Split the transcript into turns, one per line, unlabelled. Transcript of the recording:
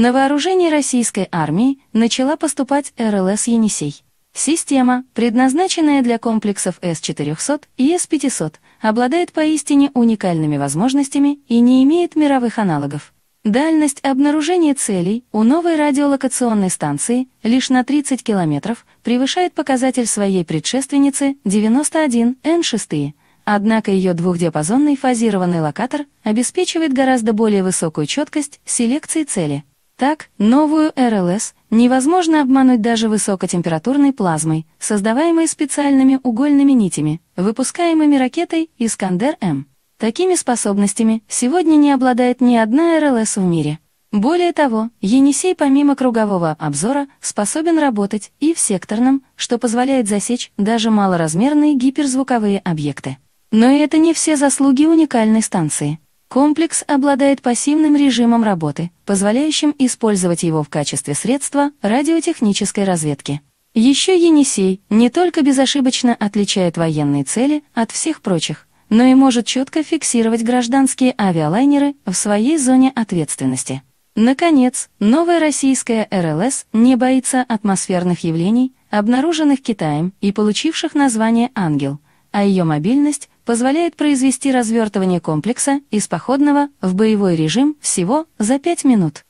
На вооружение российской армии начала поступать РЛС «Енисей». Система, предназначенная для комплексов С-400 и С-500, обладает поистине уникальными возможностями и не имеет мировых аналогов. Дальность обнаружения целей у новой радиолокационной станции лишь на 30 километров превышает показатель своей предшественницы 91Н6, однако ее двухдиапазонный фазированный локатор обеспечивает гораздо более высокую четкость селекции цели. Так, новую РЛС невозможно обмануть даже высокотемпературной плазмой, создаваемой специальными угольными нитями, выпускаемыми ракетой «Искандер-М». Такими способностями сегодня не обладает ни одна РЛС в мире. Более того, Енисей помимо кругового обзора способен работать и в секторном, что позволяет засечь даже малоразмерные гиперзвуковые объекты. Но это не все заслуги уникальной станции. Комплекс обладает пассивным режимом работы, позволяющим использовать его в качестве средства радиотехнической разведки. Еще Енисей не только безошибочно отличает военные цели от всех прочих, но и может четко фиксировать гражданские авиалайнеры в своей зоне ответственности. Наконец, новая российская РЛС не боится атмосферных явлений, обнаруженных Китаем и получивших название «Ангел», а ее мобильность позволяет произвести развертывание комплекса из походного в боевой режим всего за 5 минут.